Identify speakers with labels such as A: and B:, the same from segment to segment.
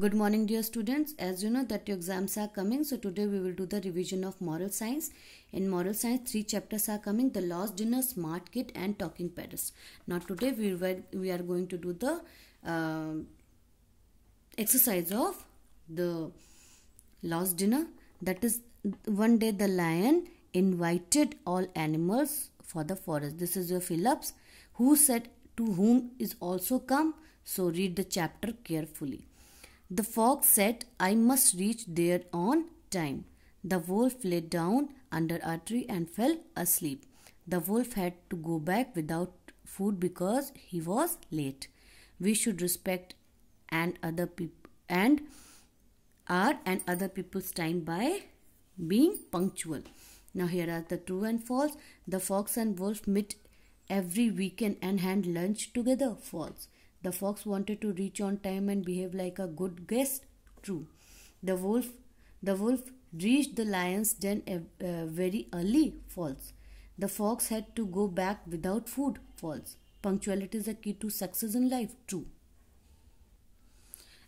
A: Good morning dear students. As you know that your exams are coming so today we will do the revision of moral science. In moral science three chapters are coming the lost dinner, smart kid and talking parrots. Now today we, were, we are going to do the uh, exercise of the lost dinner that is one day the lion invited all animals for the forest. This is your Phillips who said to whom is also come so read the chapter carefully. The fox said, I must reach there on time. The wolf lay down under a tree and fell asleep. The wolf had to go back without food because he was late. We should respect and other people and our and other people's time by being punctual. Now here are the true and false. The fox and wolf meet every weekend and hand lunch together. False. The fox wanted to reach on time and behave like a good guest. True. The wolf, the wolf reached the lion's den uh, uh very early. False. The fox had to go back without food. False. Punctuality is a key to success in life. True.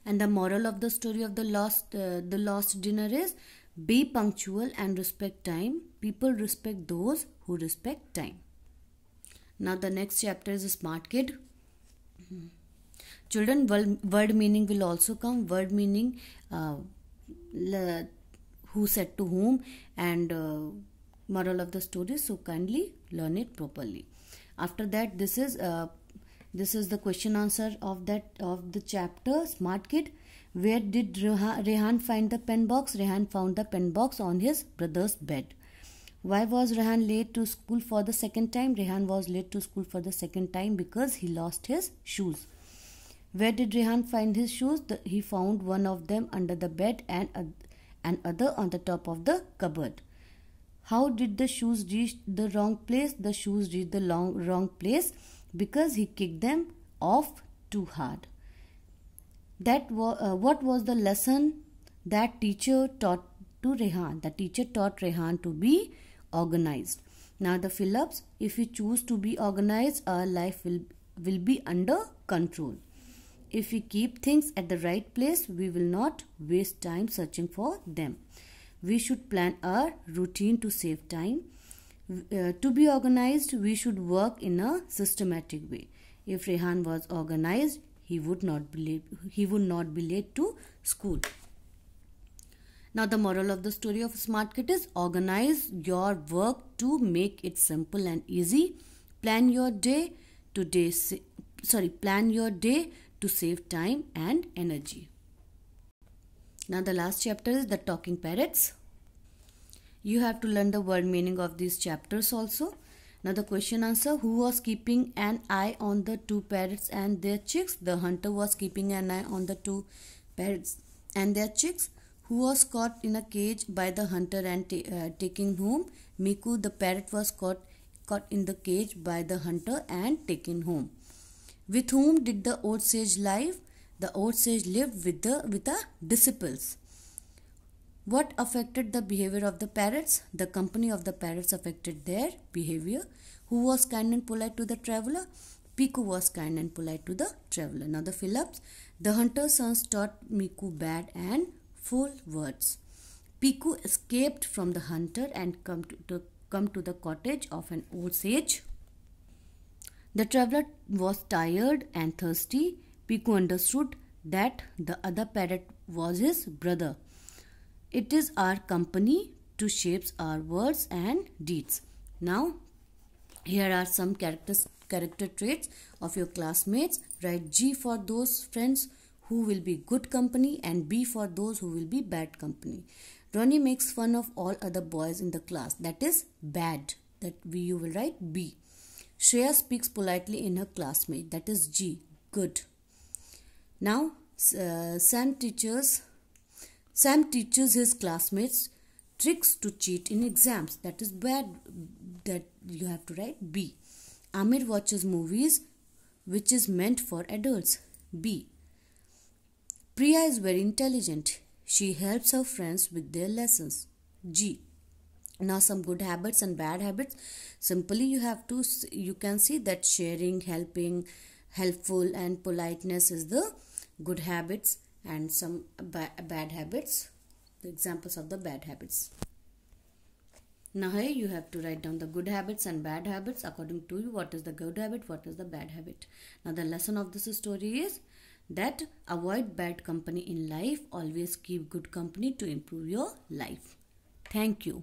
A: And the moral of the story of the lost uh, the lost dinner is be punctual and respect time. People respect those who respect time. Now the next chapter is a smart kid. Mm -hmm. Children, word meaning will also come. Word meaning uh, who said to whom and uh, moral of the story. So kindly learn it properly. After that, this is uh, this is the question answer of that of the chapter Smart Kid. Where did Rehan find the pen box? Rehan found the pen box on his brother's bed. Why was Rehan late to school for the second time? Rehan was late to school for the second time because he lost his shoes. Where did Rehan find his shoes? The, he found one of them under the bed and, uh, other on the top of the cupboard. How did the shoes reach the wrong place? The shoes reached the long, wrong place because he kicked them off too hard. That uh, what was the lesson that teacher taught to Rehan? The teacher taught Rehan to be organized. Now the Phillips, if we choose to be organized, our life will, will be under control. If we keep things at the right place, we will not waste time searching for them. We should plan our routine to save time. Uh, to be organized, we should work in a systematic way. If Rehan was organized, he would not be late, he would not be late to school. Now the moral of the story of Smart Kit is organize your work to make it simple and easy. Plan your day today sorry plan your day to save time and energy. Now the last chapter is the talking parrots. You have to learn the word meaning of these chapters also. Now the question answer who was keeping an eye on the two parrots and their chicks? The hunter was keeping an eye on the two parrots and their chicks. Who was caught in a cage by the hunter and uh, taking home? Miku the parrot was caught caught in the cage by the hunter and taken home. With whom did the old sage live? The old sage lived with the, with the disciples. What affected the behavior of the parrots? The company of the parrots affected their behavior. Who was kind and polite to the traveler? Piku was kind and polite to the traveler. Now the Phillips, the hunter's sons taught Miku bad and foul words. Piku escaped from the hunter and come to, to come to the cottage of an old sage the traveler was tired and thirsty. Piku understood that the other parrot was his brother. It is our company to shapes our words and deeds. Now, here are some characters, character traits of your classmates. Write G for those friends who will be good company and B for those who will be bad company. Ronnie makes fun of all other boys in the class. That is bad. That you will write B. Shreya speaks politely in her classmate, that is G. Good. Now, uh, Sam teaches Sam teaches his classmates tricks to cheat in exams. That is bad. That you have to write B. Amir watches movies which is meant for adults. B. Priya is very intelligent. She helps her friends with their lessons. G now some good habits and bad habits simply you have to you can see that sharing helping helpful and politeness is the good habits and some ba bad habits the examples of the bad habits now here you have to write down the good habits and bad habits according to you what is the good habit what is the bad habit now the lesson of this story is that avoid bad company in life always keep good company to improve your life thank you